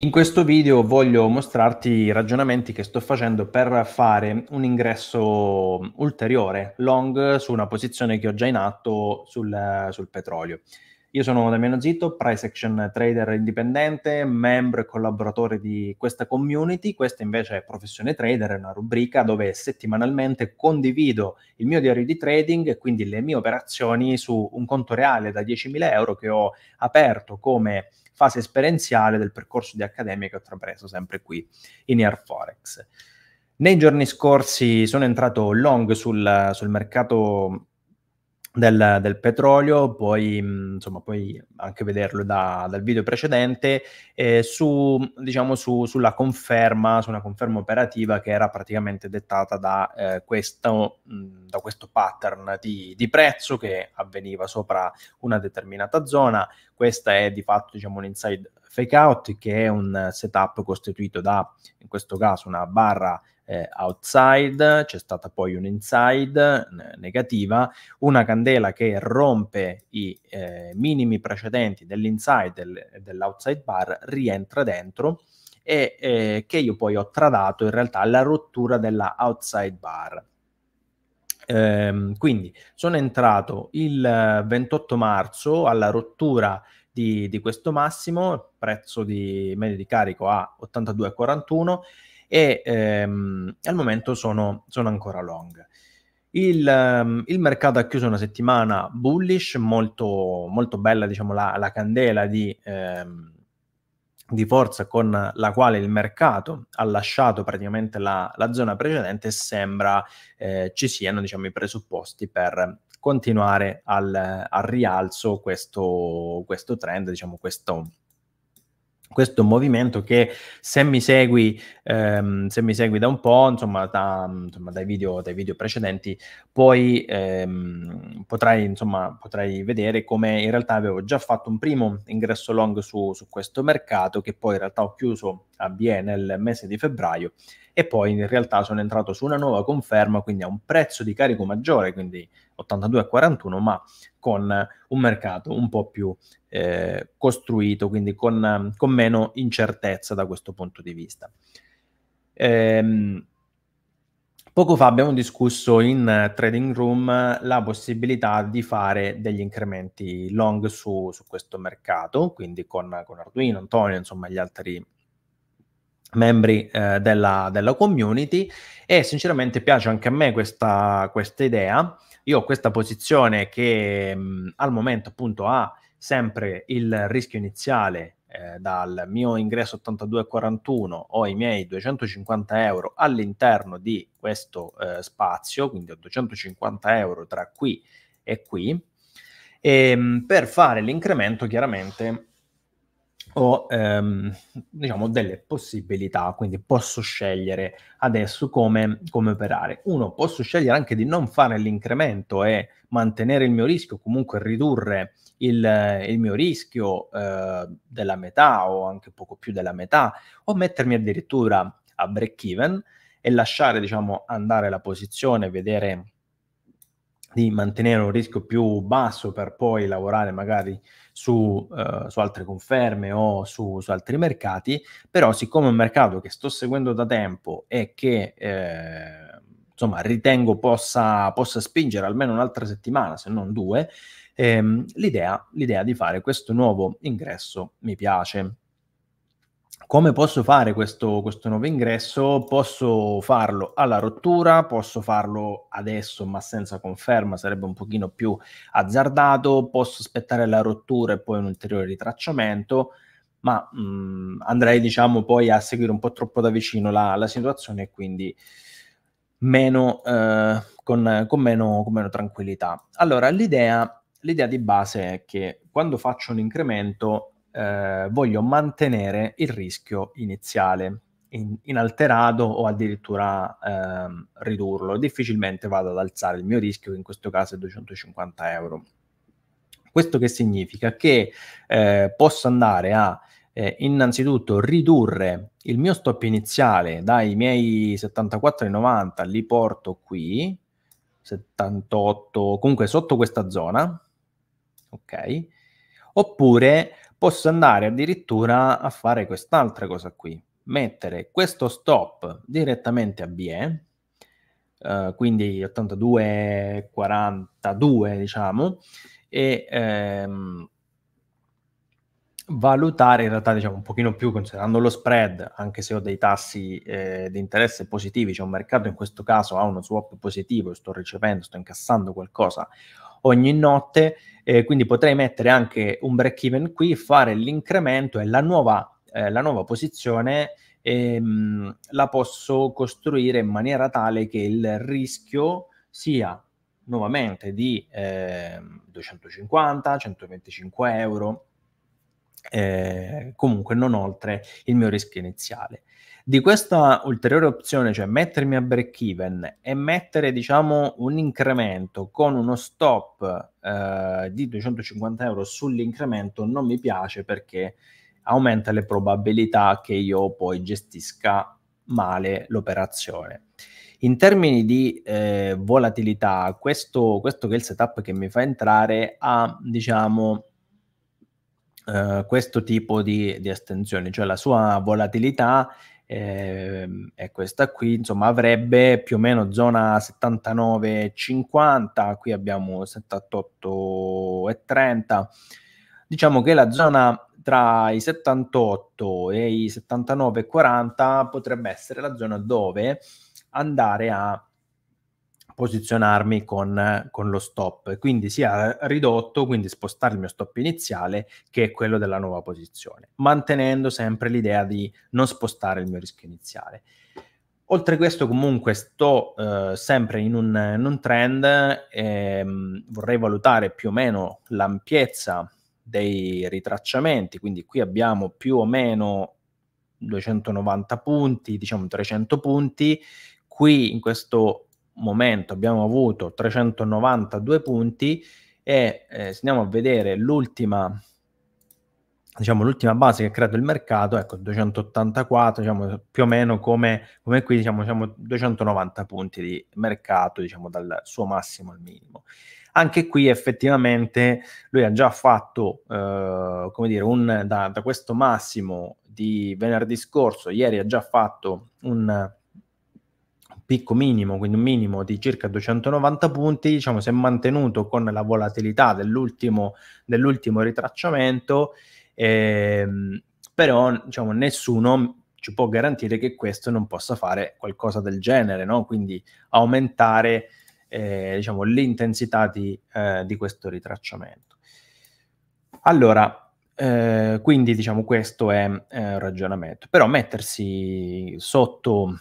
In questo video voglio mostrarti i ragionamenti che sto facendo per fare un ingresso ulteriore long su una posizione che ho già in atto sul, sul petrolio. Io sono Damiano Zitto, price action trader indipendente, membro e collaboratore di questa community. Questa invece è Professione Trader, è una rubrica dove settimanalmente condivido il mio diario di trading e quindi le mie operazioni su un conto reale da 10.000 euro che ho aperto come fase esperienziale del percorso di accademia che ho intrapreso sempre qui in Airforex. Nei giorni scorsi sono entrato long sul, sul mercato del, del, petrolio, poi insomma puoi anche vederlo da, dal video precedente, eh, su, diciamo, su, sulla conferma, su una conferma operativa che era praticamente dettata da, eh, questo, da questo pattern di, di, prezzo che avveniva sopra una determinata zona. Questa è di fatto diciamo, un inside fake out che è un setup costituito da, in questo caso, una barra eh, outside, c'è stata poi un inside negativa, una candela che rompe i eh, minimi precedenti dell'inside del, dell'outside bar, rientra dentro e eh, che io poi ho tradato in realtà alla rottura della outside bar. Ehm, quindi sono entrato il 28 marzo alla rottura di, di questo massimo, prezzo di medio di carico a 82,41 e ehm, al momento sono, sono ancora long. Il, um, il, mercato ha chiuso una settimana bullish, molto, molto bella diciamo, la, la candela di, ehm, di, forza con la quale il mercato ha lasciato praticamente la, la zona precedente e sembra eh, ci siano diciamo, i presupposti per continuare al, al rialzo questo, questo trend, diciamo, questo, questo è un movimento che se mi segui, ehm, se mi segui da un po', insomma, da, insomma dai, video, dai, video, precedenti, poi ehm, potrai, insomma, potrai, vedere come in realtà avevo già fatto un primo ingresso long su, su, questo mercato che poi in realtà ho chiuso a BE nel mese di febbraio e poi in realtà sono entrato su una nuova conferma, quindi a un prezzo di carico maggiore, quindi 82 a 41, ma con un mercato un po' più eh, costruito, quindi con, con, meno incertezza da questo punto di vista. Ehm, poco fa abbiamo discusso in Trading Room la possibilità di fare degli incrementi long su, su questo mercato, quindi con, con Arduino, Antonio, insomma gli altri membri eh, della, della, community e sinceramente piace anche a me questa, questa idea io ho questa posizione che mh, al momento appunto ha sempre il rischio iniziale eh, dal mio ingresso 82,41 ho i miei 250 euro all'interno di questo eh, spazio, quindi ho 250 euro tra qui e qui. E, ehm, mh, per fare l'incremento chiaramente ho ehm, diciamo delle possibilità, quindi posso scegliere adesso come, come, operare. Uno, posso scegliere anche di non fare l'incremento e mantenere il mio rischio, comunque ridurre il, il mio rischio eh, della metà o anche poco più della metà, o mettermi addirittura a break even e lasciare diciamo andare la posizione, vedere di mantenere un rischio più basso per poi lavorare magari su, eh, su altre conferme o su, su, altri mercati, però siccome è un mercato che sto seguendo da tempo e che eh, insomma ritengo possa, possa spingere almeno un'altra settimana, se non due, ehm, l'idea, l'idea di fare questo nuovo ingresso mi piace come posso fare questo, questo, nuovo ingresso? Posso farlo alla rottura, posso farlo adesso ma senza conferma, sarebbe un pochino più azzardato, posso aspettare la rottura e poi un ulteriore ritracciamento, ma mh, mm, andrei diciamo poi a seguire un po' troppo da vicino la, la situazione e quindi meno, eh, con, con, meno, con meno tranquillità. Allora l'idea, l'idea di base è che quando faccio un incremento eh, voglio mantenere il rischio iniziale in, inalterato o addirittura eh, ridurlo. Difficilmente vado ad alzare il mio rischio, che in questo caso è 250 euro. Questo che significa? Che eh, posso andare a eh, innanzitutto ridurre il mio stop iniziale dai miei 74,90, li porto qui, 78, comunque sotto questa zona, ok? Oppure posso andare addirittura a fare quest'altra cosa qui, mettere questo stop direttamente a BE, eh, quindi 82,42 diciamo, e ehm, valutare in realtà diciamo un pochino più considerando lo spread, anche se ho dei tassi eh, di interesse positivi, c'è cioè un mercato in questo caso ha uno swap positivo, sto ricevendo, sto incassando qualcosa, ogni notte, eh, quindi potrei mettere anche un break even qui, fare l'incremento e la nuova, eh, la nuova posizione ehm, la posso costruire in maniera tale che il rischio sia nuovamente di eh, 250, 125 euro eh, comunque non oltre il mio rischio iniziale. Di questa ulteriore opzione, cioè mettermi a break even e mettere diciamo un incremento con uno stop eh, di 250 euro sull'incremento, non mi piace perché aumenta le probabilità che io poi gestisca male l'operazione. In termini di eh, volatilità, questo, questo che è il setup che mi fa entrare ha, diciamo, eh, questo tipo di, di estensioni, cioè la sua volatilità eh, è questa qui, insomma avrebbe più o meno zona 79,50, qui abbiamo 78,30, diciamo che la zona tra i 78 e i 79,40 potrebbe essere la zona dove andare a posizionarmi con, con lo stop. Quindi sia ridotto, quindi spostare il mio stop iniziale, che è quello della nuova posizione, mantenendo sempre l'idea di non spostare il mio rischio iniziale. Oltre a questo, comunque, sto eh, sempre in un, in un trend, ehm, vorrei valutare più o meno l'ampiezza dei ritracciamenti, quindi qui abbiamo più o meno 290 punti, diciamo 300 punti, qui in questo momento abbiamo avuto 392 punti e eh, se andiamo a vedere l'ultima diciamo l'ultima base che ha creato il mercato ecco 284 diciamo più o meno come, come qui diciamo, diciamo 290 punti di mercato diciamo dal suo massimo al minimo anche qui effettivamente lui ha già fatto eh, come dire un, da, da questo massimo di venerdì scorso ieri ha già fatto un picco minimo, quindi un minimo di circa 290 punti, diciamo, si è mantenuto con la volatilità dell'ultimo, dell'ultimo ritracciamento, ehm, però diciamo, nessuno ci può garantire che questo non possa fare qualcosa del genere, no? quindi aumentare eh, diciamo, l'intensità di, eh, di, questo ritracciamento. Allora, eh, quindi diciamo questo è eh, un ragionamento, però mettersi sotto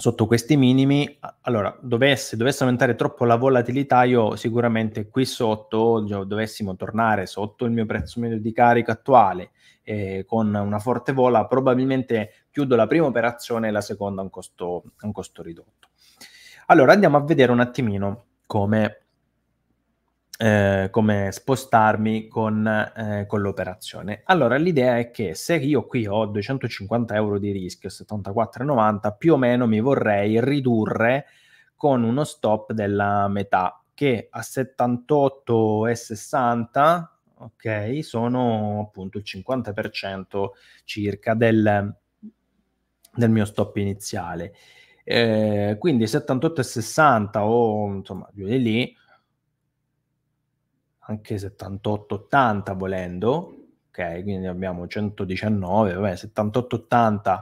sotto questi minimi, allora, dovesse, dovesse, aumentare troppo la volatilità, io sicuramente qui sotto, cioè, dovessimo tornare sotto il mio prezzo medio di carica attuale eh, con una forte vola, probabilmente chiudo la prima operazione e la seconda a un costo, a un costo ridotto. Allora, andiamo a vedere un attimino come eh, come spostarmi con, eh, con, l'operazione. Allora, l'idea è che se io qui ho 250 euro di rischio, 74,90, più o meno mi vorrei ridurre con uno stop della metà, che a 78,60, ok, sono appunto il 50% circa del, del mio stop iniziale. Eh, quindi 78,60 o insomma giù di lì, anche 78-80 volendo, ok? Quindi abbiamo 119, 78-80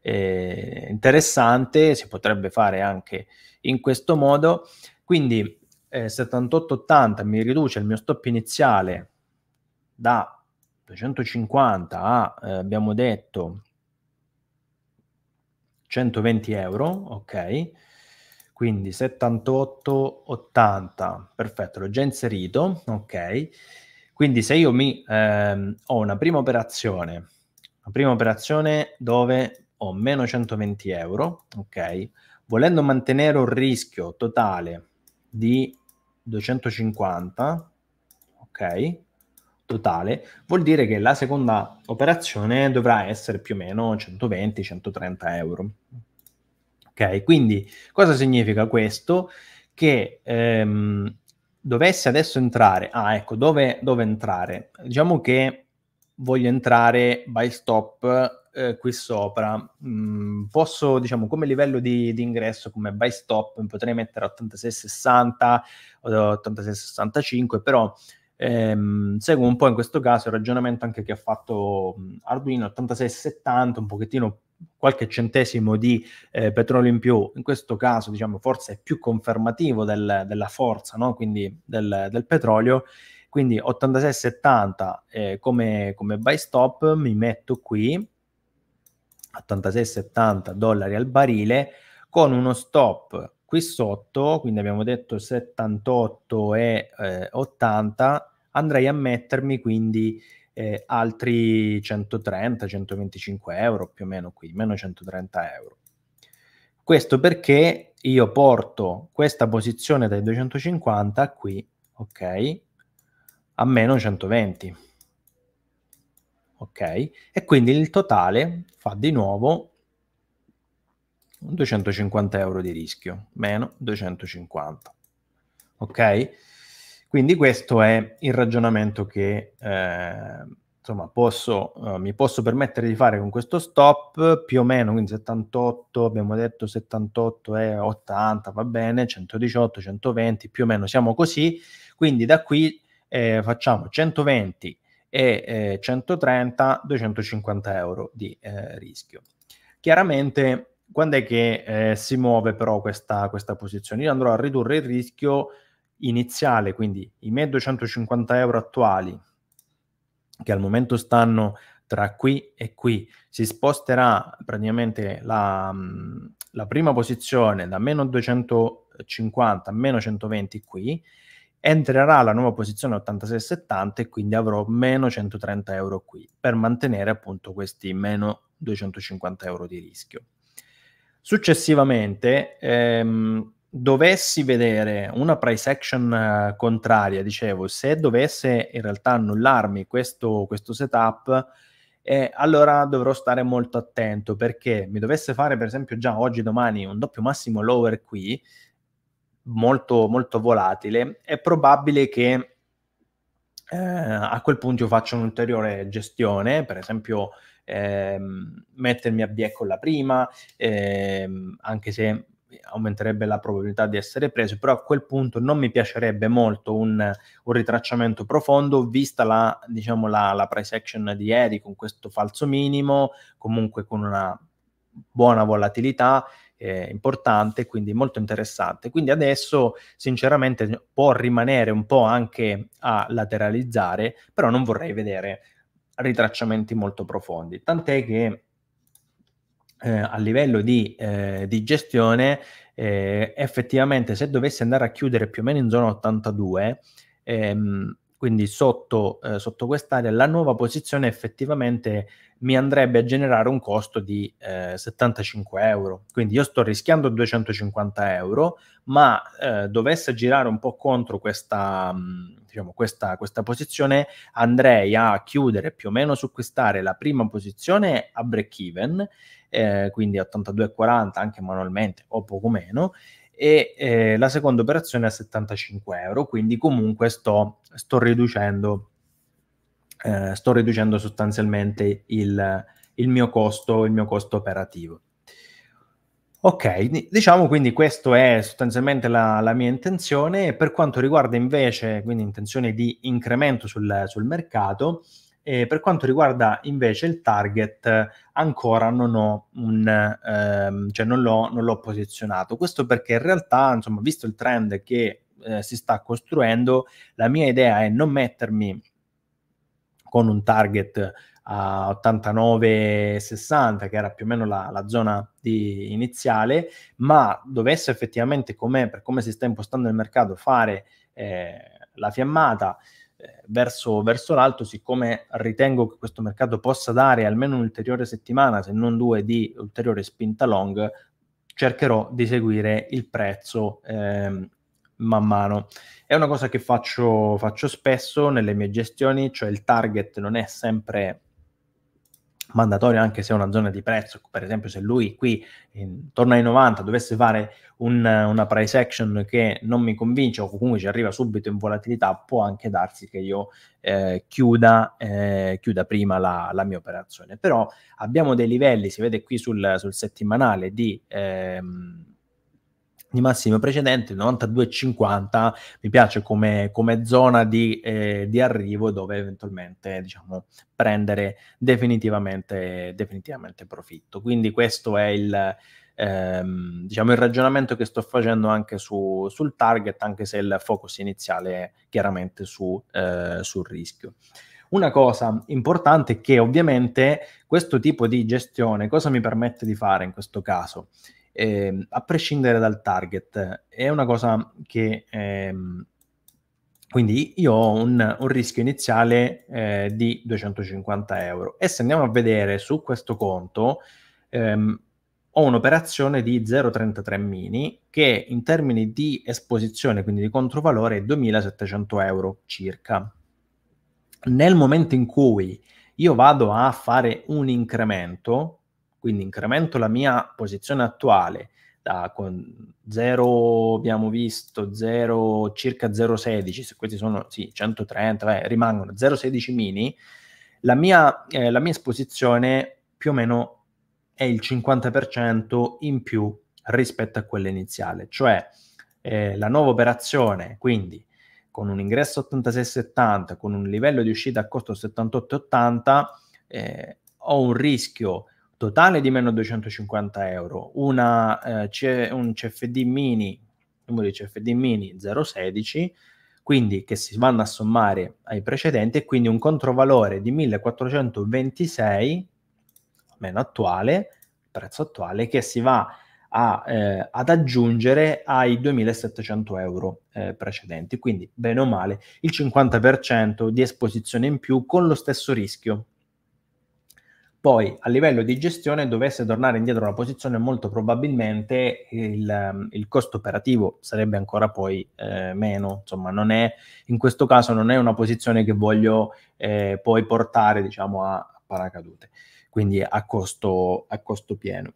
eh, interessante, si potrebbe fare anche in questo modo. Quindi eh, 78-80 mi riduce il mio stop iniziale da 250 a, eh, abbiamo detto, 120 euro, ok? Quindi 78, 80, perfetto, l'ho già inserito, ok. Quindi se io mi, ehm, ho una prima operazione, una prima operazione dove ho meno 120 euro, ok, volendo mantenere un rischio totale di 250, ok, totale, vuol dire che la seconda operazione dovrà essere più o meno 120-130 euro, Ok, quindi cosa significa questo? Che ehm, dovesse adesso entrare, ah ecco, dove, dove, entrare? Diciamo che voglio entrare by stop eh, qui sopra, mm, posso, diciamo, come livello di, di, ingresso, come by stop, potrei mettere 86,60 o 86,65, però ehm, seguo un po' in questo caso il ragionamento anche che ha fatto mm, Arduino 86,70, un pochettino qualche centesimo di eh, petrolio in più, in questo caso diciamo forse è più confermativo del, della forza, no? quindi del, del, petrolio, quindi 86,70 eh, come, come buy stop mi metto qui, 86,70 dollari al barile, con uno stop qui sotto, quindi abbiamo detto 78,80, eh, andrei a mettermi quindi eh, altri 130-125 euro più o meno qui, meno 130 euro. Questo perché io porto questa posizione dai 250 qui, ok, a meno 120. Ok, e quindi il totale fa di nuovo 250 euro di rischio, meno 250. Ok? Quindi questo è il ragionamento che eh, insomma, posso, eh, mi posso permettere di fare con questo stop, più o meno, quindi 78, abbiamo detto 78 e 80, va bene, 118, 120, più o meno siamo così, quindi da qui eh, facciamo 120 e 130, eh, 250 euro di eh, rischio. Chiaramente, quando è che eh, si muove però questa, questa posizione? Io andrò a ridurre il rischio iniziale, quindi i miei 250 euro attuali, che al momento stanno tra qui e qui, si sposterà praticamente la, mm, la prima posizione da meno 250 a meno 120 qui, entrerà la nuova posizione 86,70 e quindi avrò meno 130 euro qui, per mantenere appunto questi meno 250 euro di rischio. Successivamente, ehm, dovessi vedere una price action uh, contraria, dicevo, se dovesse in realtà annullarmi questo, questo setup, eh, allora dovrò stare molto attento perché mi dovesse fare, per esempio, già oggi, domani un doppio massimo lower qui, molto, molto volatile, è probabile che eh, a quel punto io faccia un'ulteriore gestione, per esempio. Ehm, mettermi a bie con la prima, ehm, anche se aumenterebbe la probabilità di essere preso, però a quel punto non mi piacerebbe molto un, un ritracciamento profondo, vista la, diciamo, la, la price action di ieri con questo falso minimo, comunque con una buona volatilità eh, importante, quindi molto interessante. Quindi adesso sinceramente può rimanere un po' anche a lateralizzare, però non vorrei vedere ritracciamenti molto profondi, tant'è che eh, a livello di, eh, di gestione, eh, effettivamente se dovessi andare a chiudere più o meno in zona 82, ehm, quindi sotto, eh, sotto quest'area la nuova posizione effettivamente mi andrebbe a generare un costo di eh, 75 euro. Quindi io sto rischiando 250 euro, ma eh, dovesse girare un po' contro questa, mm, diciamo, questa, questa, posizione, andrei a chiudere più o meno su quest'area la prima posizione a break even, eh, quindi 82,40 anche manualmente o poco meno, e eh, la seconda operazione a 75 euro, quindi comunque sto, sto, riducendo, eh, sto riducendo, sostanzialmente il, il, mio costo, il mio costo operativo. Ok, diciamo quindi questa è sostanzialmente la, la, mia intenzione. Per quanto riguarda invece, quindi intenzione di incremento sul, sul mercato, e per quanto riguarda invece il target, ancora non ho, un, ehm, cioè non l'ho, non l'ho posizionato. Questo perché in realtà, insomma, visto il trend che eh, si sta costruendo, la mia idea è non mettermi con un target a 89,60, che era più o meno la, la zona iniziale, ma dovesse effettivamente, come, per come si sta impostando il mercato, fare eh, la fiammata, verso, verso l'alto, siccome ritengo che questo mercato possa dare almeno un'ulteriore settimana, se non due, di ulteriore spinta long, cercherò di seguire il prezzo eh, man mano. È una cosa che faccio, faccio spesso nelle mie gestioni, cioè il target non è sempre mandatorio anche se è una zona di prezzo, per esempio se lui qui intorno ai 90 dovesse fare un, una price action che non mi convince o comunque ci arriva subito in volatilità, può anche darsi che io eh, chiuda, eh, chiuda, prima la, la, mia operazione. Però abbiamo dei livelli, si vede qui sul, sul settimanale, di... Ehm, di massimo precedente, 92,50 mi piace come, come zona di, eh, di, arrivo dove eventualmente diciamo, prendere definitivamente, definitivamente profitto. Quindi questo è il, ehm, diciamo, il ragionamento che sto facendo anche su, sul target, anche se il focus iniziale è chiaramente su, eh, sul rischio. Una cosa importante è che ovviamente questo tipo di gestione cosa mi permette di fare in questo caso? eh, a prescindere dal target. È una cosa che... Ehm, quindi io ho un, un rischio iniziale eh, di 250 euro. E se andiamo a vedere su questo conto, ehm, ho un'operazione di 0,33 mini che in termini di esposizione, quindi di controvalore, è 2.700 euro circa. Nel momento in cui io vado a fare un incremento, quindi incremento la mia posizione attuale da con 0, abbiamo visto 0, circa 0,16, se questi sono sì, 130, eh, rimangono 0,16 mini, la mia, eh, la mia esposizione più o meno è il 50% in più rispetto a quella iniziale, cioè eh, la nuova operazione, quindi con un ingresso 86,70, con un livello di uscita a costo 78,80, eh, ho un rischio totale di meno 250 euro, una, eh, un CFD mini, numero di CFD mini 016, quindi che si vanno a sommare ai precedenti e quindi un controvalore di 1426 meno attuale, prezzo attuale, che si va a, eh, ad aggiungere ai 2.700 euro eh, precedenti. Quindi, bene o male, il 50% di esposizione in più con lo stesso rischio poi a livello di gestione dovesse tornare indietro una posizione molto probabilmente il, il costo operativo sarebbe ancora poi eh, meno, insomma non è, in questo caso non è una posizione che voglio eh, poi portare diciamo a paracadute, quindi a costo, a costo pieno.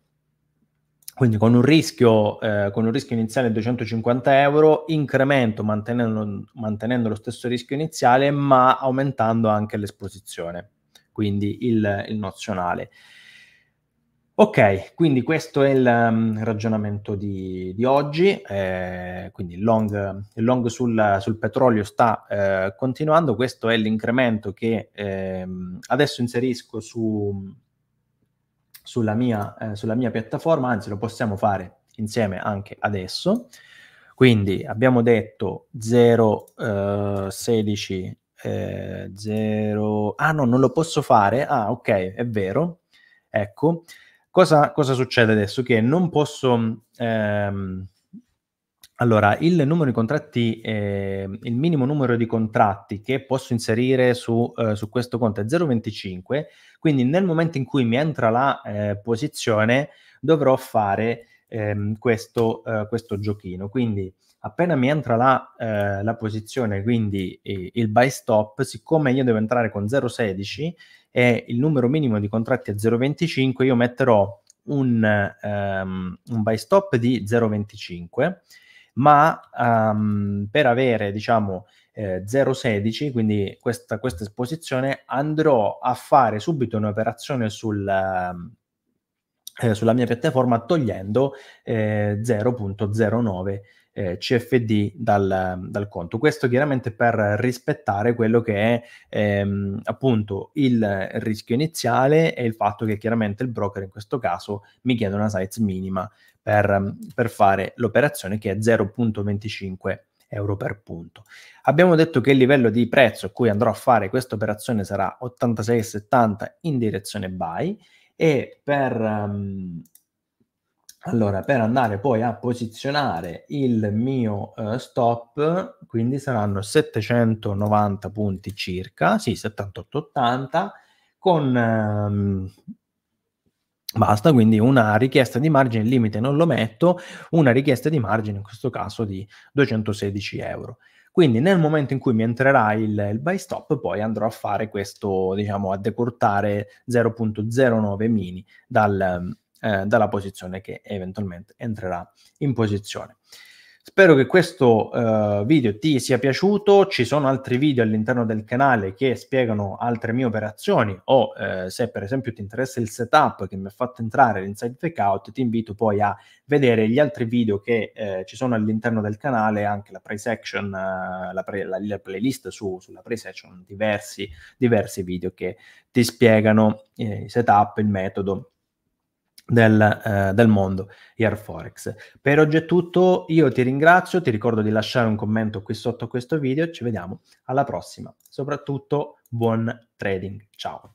Quindi con un, rischio, eh, con un rischio iniziale di 250 euro, incremento mantenendo, mantenendo lo stesso rischio iniziale ma aumentando anche l'esposizione quindi il, il nozionale. Ok, quindi questo è il um, ragionamento di, di oggi, eh, quindi il long, il long sul, sul, petrolio sta eh, continuando, questo è l'incremento che eh, adesso inserisco su, sulla, mia, eh, sulla mia piattaforma, anzi lo possiamo fare insieme anche adesso. Quindi abbiamo detto 0,16 eh, zero... Ah no, non lo posso fare. Ah, ok, è vero. Ecco, cosa, cosa succede adesso? Che non posso... Ehm... Allora, il numero di contratti, eh, il minimo numero di contratti che posso inserire su, eh, su questo conto è 0,25, quindi nel momento in cui mi entra la eh, posizione dovrò fare ehm, questo, eh, questo, giochino. Quindi appena mi entra la, eh, la posizione, quindi eh, il buy stop, siccome io devo entrare con 0,16 e il numero minimo di contratti è 0,25, io metterò un, um, un buy stop di 0,25, ma um, per avere, diciamo, eh, 0,16, quindi questa, questa, esposizione, andrò a fare subito un'operazione sul... Ehm, eh, sulla mia piattaforma togliendo 0.09 eh, eh, CFD dal, dal, conto. Questo chiaramente per rispettare quello che è ehm, appunto il rischio iniziale e il fatto che chiaramente il broker in questo caso mi chiede una size minima per, per fare l'operazione che è 0.25 euro per punto. Abbiamo detto che il livello di prezzo a cui andrò a fare questa operazione sarà 86,70 in direzione buy e per um, allora, per andare poi a posizionare il mio uh, stop, quindi saranno 790 punti circa, sì, 78-80, con... Um, Basta, quindi una richiesta di margine, il limite non lo metto, una richiesta di margine in questo caso di 216 euro. Quindi nel momento in cui mi entrerà il, il buy stop, poi andrò a fare questo, diciamo, a decortare 0.09 mini dal, eh, dalla posizione che eventualmente entrerà in posizione. Spero che questo eh, video ti sia piaciuto, ci sono altri video all'interno del canale che spiegano altre mie operazioni o eh, se per esempio ti interessa il setup che mi ha fatto entrare l'inside checkout ti invito poi a vedere gli altri video che eh, ci sono all'interno del canale, anche la price action, eh, la, pre, la, la playlist su, sulla price action, diversi, diversi video che ti spiegano eh, il setup, il metodo del, eh, del, mondo IR Forex. Per oggi è tutto, io ti ringrazio, ti ricordo di lasciare un commento qui sotto questo video, ci vediamo alla prossima. Soprattutto buon trading, ciao.